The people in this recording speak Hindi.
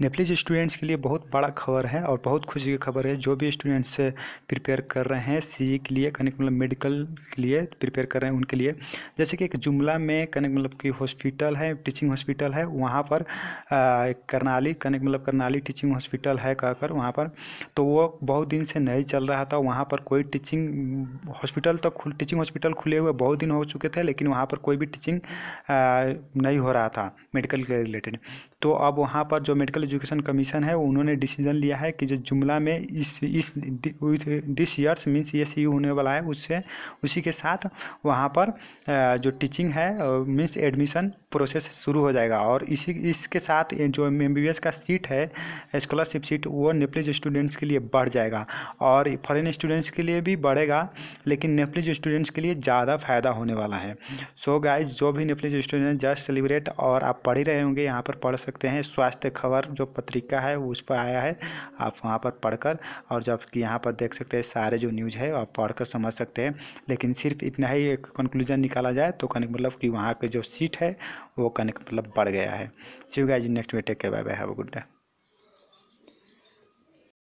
नेपलिज स्टूडेंट्स के लिए बहुत बड़ा खबर है और बहुत खुशी की खबर है जो भी स्टूडेंट्स प्रिपेयर कर रहे हैं सी e के लिए कनेक्ट मतलब मेडिकल के लिए प्रिपेयर कर रहे हैं उनके लिए जैसे कि एक जुमला में कनेक्ट मतलब की हॉस्पिटल है टीचिंग हॉस्पिटल है वहाँ पर करनाली कनेक्ट मतलब करनाली टीचिंग हॉस्पिटल है कहकर वहाँ पर तो वो बहुत दिन से नहीं चल रहा था वहाँ पर कोई टीचिंग हॉस्पिटल तो खुल टीचिंग हॉस्पिटल खुले हुए बहुत दिन हो चुके थे लेकिन वहाँ पर कोई भी टीचिंग नहीं हो रहा था मेडिकल के रिलेटेड तो अब वहाँ पर जो मेडिकल एजुकेशन कमीशन है उन्होंने डिसीजन लिया है कि जो जुमला में इस इस दिस ईयर्स मीन्स ये सी होने वाला है उससे उसी के साथ वहाँ पर जो टीचिंग है मीन्स एडमिशन प्रोसेस शुरू हो जाएगा और इसी इसके साथ जो एम का सीट है स्कॉलरशिप सीट वो नेपलिज स्टूडेंट्स के लिए बढ़ जाएगा और फॉरन स्टूडेंट्स के लिए भी बढ़ेगा लेकिन नेपलिज स्टूडेंट्स के लिए ज़्यादा फायदा होने वाला है सो so गाइज जो भी नेपलिज स्टूडेंट जस्ट सेलिब्रेट और आप पढ़ ही रहे होंगे यहाँ पर पढ़ सकते हैं स्वास्थ्य खबर जो पत्रिका है उस पर आया है आप वहाँ पर पढ़कर और जबकि यहाँ पर देख सकते हैं सारे जो न्यूज़ है आप पढ़कर समझ सकते हैं लेकिन सिर्फ इतना ही एक कंक्लूजन निकाला जाए तो कनेक्ट मतलब कि वहाँ के जो सीट है वो कनेक्ट मतलब बढ़ गया है शिव जी नेक्स्ट में टेक के bye bye have good day